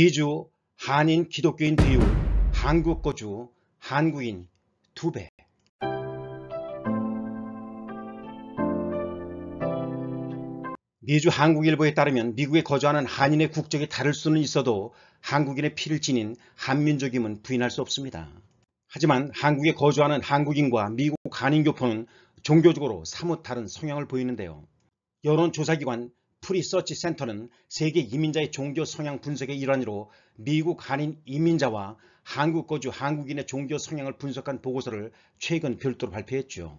미주, 한인, 기독교인 비율, 한국 거주, 한국인 2배. 미주 한국일보에 따르면 미국에 거주하는 한인의 국적이 다를 수는 있어도 한국인의 피를 지닌 한민족임은 부인할 수 없습니다. 하지만 한국에 거주하는 한국인과 미국 한인교포는 종교적으로 사뭇 다른 성향을 보이는데요. 여론조사기관 프리서치 센터는 세계 이민자의 종교 성향 분석의 일환으로 미국 한인 이민자와 한국 거주 한국인의 종교 성향을 분석한 보고서를 최근 별도로 발표했죠.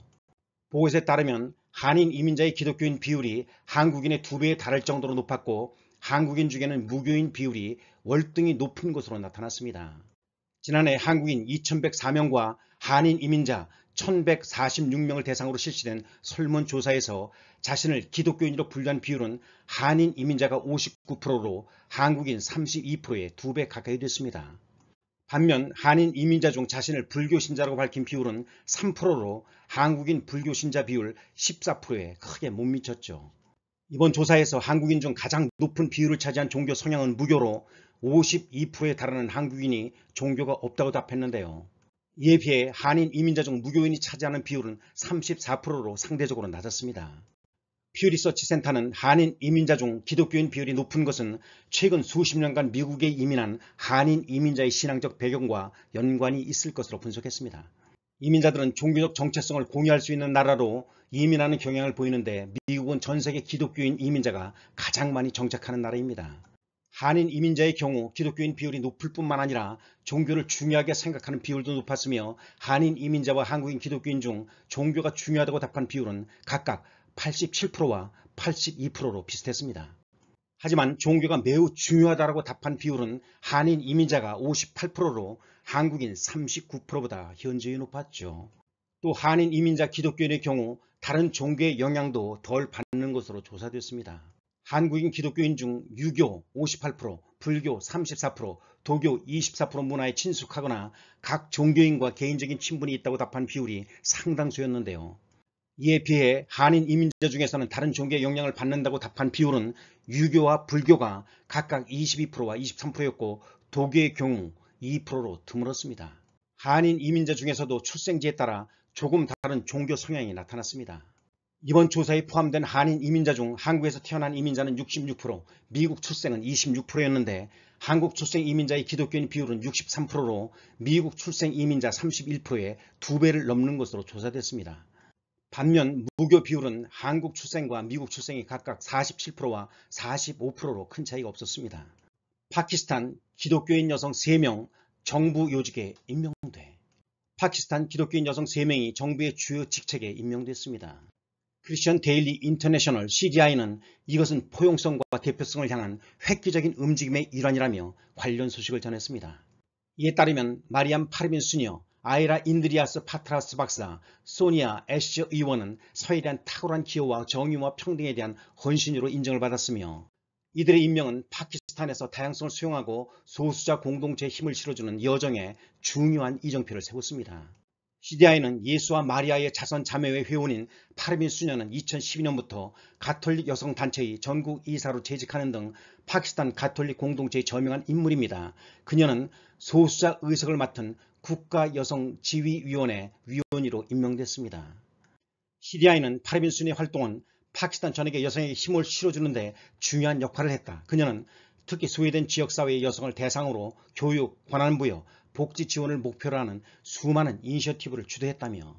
보고서에 따르면 한인 이민자의 기독교인 비율이 한국인의 두배에 달할 정도로 높았고 한국인 중에는 무교인 비율이 월등히 높은 것으로 나타났습니다. 지난해 한국인 2,104명과 한인 이민자 1,146명을 대상으로 실시된 설문조사에서 자신을 기독교인으로 분류한 비율은 한인 이민자가 59%로 한국인 32%의 2배 가까이 됐습니다. 반면 한인 이민자 중 자신을 불교신자라고 밝힌 비율은 3%로 한국인 불교신자 비율 14%에 크게 못 미쳤죠. 이번 조사에서 한국인 중 가장 높은 비율을 차지한 종교 성향은 무교로 52%에 달하는 한국인이 종교가 없다고 답했는데요. 이에 비해 한인 이민자 중 무교인이 차지하는 비율은 34%로 상대적으로 낮았습니다. 퓨리서치 센터는 한인 이민자 중 기독교인 비율이 높은 것은 최근 수십 년간 미국에 이민한 한인 이민자의 신앙적 배경과 연관이 있을 것으로 분석했습니다. 이민자들은 종교적 정체성을 공유할 수 있는 나라로 이민하는 경향을 보이는데 미국은 전 세계 기독교인 이민자가 가장 많이 정착하는 나라입니다. 한인 이민자의 경우 기독교인 비율이 높을 뿐만 아니라 종교를 중요하게 생각하는 비율도 높았으며 한인 이민자와 한국인 기독교인 중 종교가 중요하다고 답한 비율은 각각 87%와 82%로 비슷했습니다. 하지만 종교가 매우 중요하다고 답한 비율은 한인 이민자가 58%로 한국인 39%보다 현저히 높았죠. 또 한인 이민자 기독교인의 경우 다른 종교의 영향도 덜 받는 것으로 조사됐습니다. 한국인 기독교인 중 유교 58%, 불교 34%, 도교 24% 문화에 친숙하거나 각 종교인과 개인적인 친분이 있다고 답한 비율이 상당수였는데요. 이에 비해 한인 이민자 중에서는 다른 종교의 영향을 받는다고 답한 비율은 유교와 불교가 각각 22%와 23%였고 도교의 경우 2%로 드물었습니다. 한인 이민자 중에서도 출생지에 따라 조금 다른 종교 성향이 나타났습니다. 이번 조사에 포함된 한인 이민자 중 한국에서 태어난 이민자는 66%, 미국 출생은 26%였는데 한국 출생 이민자의 기독교인 비율은 63%로 미국 출생 이민자 31%의 두배를 넘는 것으로 조사됐습니다. 반면 무교 비율은 한국 출생과 미국 출생이 각각 47%와 45%로 큰 차이가 없었습니다. 파키스탄 기독교인 여성 3명 정부 요직에 임명돼 파키스탄 기독교인 여성 3명이 정부의 주요 직책에 임명됐습니다. 크리스천 데일리 인터내셔널 CDI는 이것은 포용성과 대표성을 향한 획기적인 움직임의 일환이라며 관련 소식을 전했습니다. 이에 따르면 마리안 파르민 수녀, 아이라 인드리아스 파트라스 박사, 소니아 애쉬 의원은 서에 대한 탁월한 기여와 정의와 평등에 대한 헌신으로 인정을 받았으며 이들의 임명은 파키스탄에서 다양성을 수용하고 소수자 공동체에 힘을 실어주는 여정에 중요한 이정표를 세웠습니다. 시디아에는 예수와 마리아의 자선 자매회 회원인 파르민 수녀는 2012년부터 가톨릭 여성단체의 전국 이사로 재직하는 등 파키스탄 가톨릭 공동체에 저명한 인물입니다. 그녀는 소수자 의석을 맡은 국가여성지휘위원회 위원으로 임명됐습니다. 시디아에는 파르빈 수녀의 활동은 파키스탄 전역의 여성에게 힘을 실어주는데 중요한 역할을 했다. 그녀는 특히 소외된 지역사회의 여성을 대상으로 교육, 권한부여, 복지 지원을 목표로 하는 수많은 이니셔티브를 주도했다며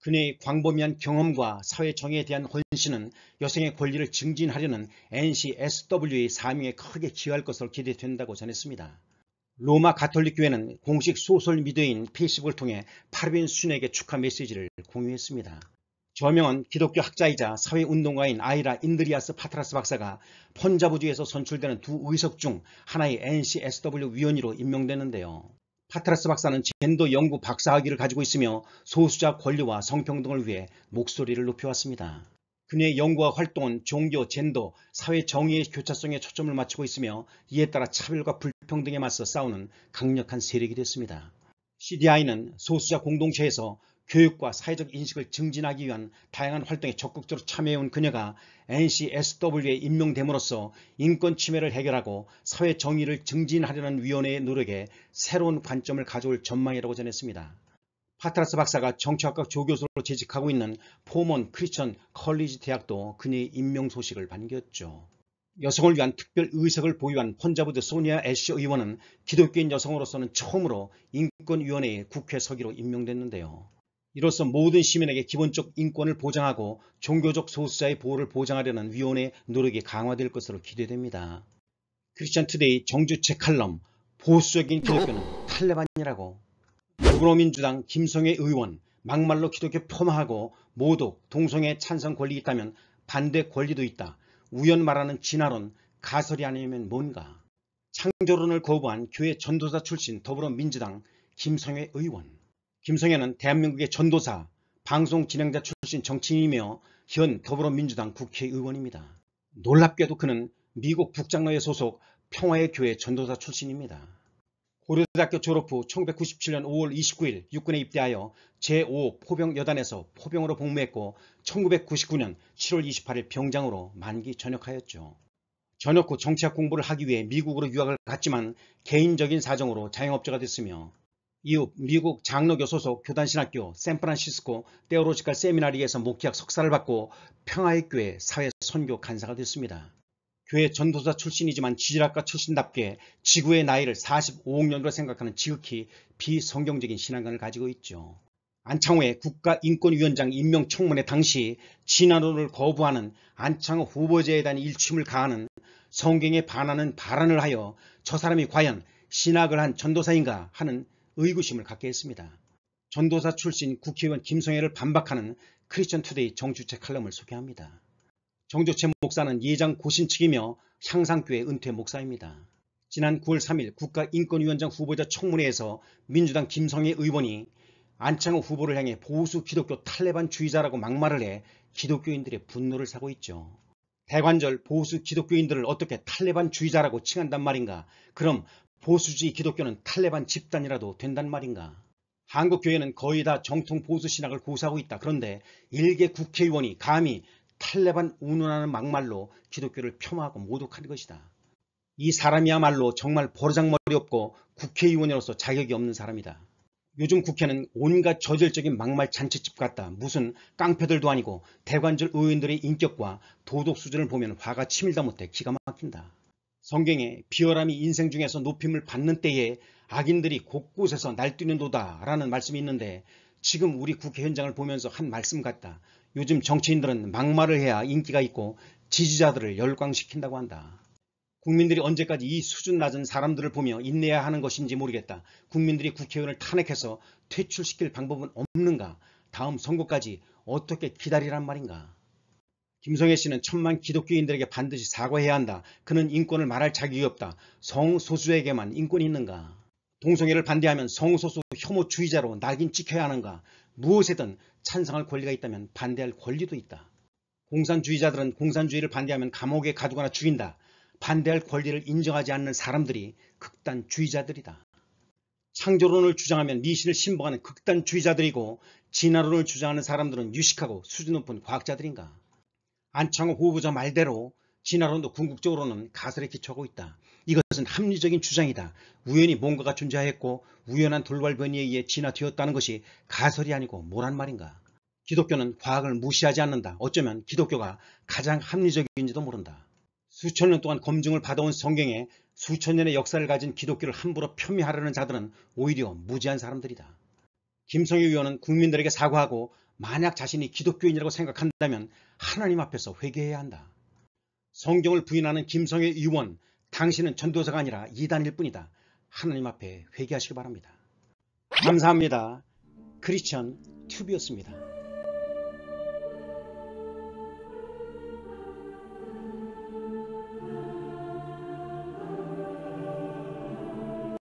그녀의 광범위한 경험과 사회 정의에 대한 헌신은 여성의 권리를 증진하려는 NCSW의 사명에 크게 기여할 것으로 기대된다고 전했습니다. 로마 가톨릭 교회는 공식 소설 미디어인 페이스북을 통해 파르빈 순에게 축하 메시지를 공유했습니다. 저명은 기독교 학자이자 사회운동가인 아이라 인드리아스 파트라스 박사가 펀자부주에서 선출되는 두 의석 중 하나의 NCSW 위원으로 임명됐는데요 파트라스 박사는 젠더 연구 박사학위를 가지고 있으며 소수자 권리와 성평등을 위해 목소리를 높여왔습니다. 그녀의 연구와 활동은 종교, 젠더, 사회 정의의 교차성에 초점을 맞추고 있으며 이에 따라 차별과 불평등에 맞서 싸우는 강력한 세력이 됐습니다. CDI는 소수자 공동체에서 교육과 사회적 인식을 증진하기 위한 다양한 활동에 적극적으로 참여해온 그녀가 NCSW에 임명됨으로써 인권 침해를 해결하고 사회 정의를 증진하려는 위원회의 노력에 새로운 관점을 가져올 전망이라고 전했습니다. 파트라스 박사가 정치학과 조교수로 재직하고 있는 포먼 크리스천 컬리지 대학도 그녀의 임명 소식을 반겼죠. 여성을 위한 특별 의석을 보유한 펀자브드 소니아 애쉬 의원은 기독교인 여성으로서는 처음으로 인권위원회의 국회 서기로 임명됐는데요. 이로써 모든 시민에게 기본적 인권을 보장하고 종교적 소수자의 보호를 보장하려는 위원회의 노력이 강화될 것으로 기대됩니다. 크리스천 투데이 정주 제칼럼 보수적인 기독교는 탈레반이라고 더불어민주당 김성애 의원 막말로 기독교 폄하하고 모독, 동성애 찬성 권리 있다면 반대 권리도 있다. 우연 말하는 진화론, 가설이 아니면 뭔가. 창조론을 거부한 교회 전도사 출신 더불어민주당 김성애 의원 김성현은 대한민국의 전도사, 방송 진행자 출신 정치인이며 현 더불어민주당 국회의원입니다. 놀랍게도 그는 미국 북장로회 소속 평화의 교회 전도사 출신입니다. 고려대학교 졸업 후 1997년 5월 29일 육군에 입대하여 제5 포병 여단에서 포병으로 복무했고 1999년 7월 28일 병장으로 만기 전역하였죠. 전역 후 정치학 공부를 하기 위해 미국으로 유학을 갔지만 개인적인 사정으로 자영업자가 됐으며 이후 미국 장로교 소속 교단신학교 샌프란시스코 테오로지컬 세미나리에서 목회학 석사를 받고 평화의 교회 사회 선교 간사가 됐습니다. 교회 전도사 출신이지만 지질학과 출신답게 지구의 나이를 45억 년으로 생각하는 지극히 비성경적인 신앙관을 가지고 있죠. 안창호의 국가인권위원장 임명청문회 당시 진화론을 거부하는 안창호 후보자에 대한 일침을 가하는 성경에 반하는 발언을 하여 저 사람이 과연 신학을 한 전도사인가 하는 의구심을 갖게 했습니다. 전도사 출신 국회의원 김성애를 반박하는 크리스천 투데이 정주채 칼럼을 소개합니다. 정주채 목사는 예장 고신 측이며 향상교회 은퇴 목사입니다. 지난 9월 3일 국가인권위원장 후보자 청문회에서 민주당 김성애 의원이 안창호 후보를 향해 보수 기독교 탈레반 주의자라고 막말을 해 기독교인들의 분노를 사고 있죠. 대관절 보수 기독교인들을 어떻게 탈레반 주의자라고 칭한단 말인가? 그럼 보수주의 기독교는 탈레반 집단이라도 된단 말인가? 한국 교회는 거의 다 정통 보수 신학을 고수하고 있다. 그런데 일개 국회의원이 감히 탈레반 운운하는 막말로 기독교를 폄하하고 모독하는 것이다. 이 사람이야말로 정말 보르장머리 없고 국회의원으로서 자격이 없는 사람이다. 요즘 국회는 온갖 저질적인 막말 잔치집 같다. 무슨 깡패들도 아니고 대관절 의원들의 인격과 도덕 수준을 보면 화가 치밀다 못해 기가 막힌다. 성경에 비열함이 인생 중에서 높임을 받는 때에 악인들이 곳곳에서 날뛰는도다 라는 말씀이 있는데 지금 우리 국회 현장을 보면서 한 말씀 같다. 요즘 정치인들은 막말을 해야 인기가 있고 지지자들을 열광시킨다고 한다. 국민들이 언제까지 이 수준 낮은 사람들을 보며 인내해야 하는 것인지 모르겠다. 국민들이 국회의원을 탄핵해서 퇴출시킬 방법은 없는가? 다음 선거까지 어떻게 기다리란 말인가? 김성애 씨는 천만 기독교인들에게 반드시 사과해야 한다. 그는 인권을 말할 자격이 없다. 성소수에게만 인권이 있는가? 동성애를 반대하면 성소수 혐오주의자로 낙인 찍혀야 하는가? 무엇에든 찬성할 권리가 있다면 반대할 권리도 있다. 공산주의자들은 공산주의를 반대하면 감옥에 가두거나 죽인다. 반대할 권리를 인정하지 않는 사람들이 극단주의자들이다. 창조론을 주장하면 미신을 신봉하는 극단주의자들이고 진화론을 주장하는 사람들은 유식하고 수준 높은 과학자들인가. 안창호 후보자 말대로 진화론도 궁극적으로는 가설에 기초하고 있다. 이것은 합리적인 주장이다. 우연히 뭔가가 존재하였고 우연한 돌발 변이에 의해 진화되었다는 것이 가설이 아니고 뭐란 말인가. 기독교는 과학을 무시하지 않는다. 어쩌면 기독교가 가장 합리적인지도 모른다. 수천 년 동안 검증을 받아온 성경에 수천 년의 역사를 가진 기독교를 함부로 폄훼하려는 자들은 오히려 무지한 사람들이다. 김성희 의원은 국민들에게 사과하고 만약 자신이 기독교인이라고 생각한다면 하나님 앞에서 회개해야 한다. 성경을 부인하는 김성의 의원, 당신은 전도사가 아니라 이단일 뿐이다. 하나님 앞에 회개하시기 바랍니다. 감사합니다. 크리스천 튜브였습니다.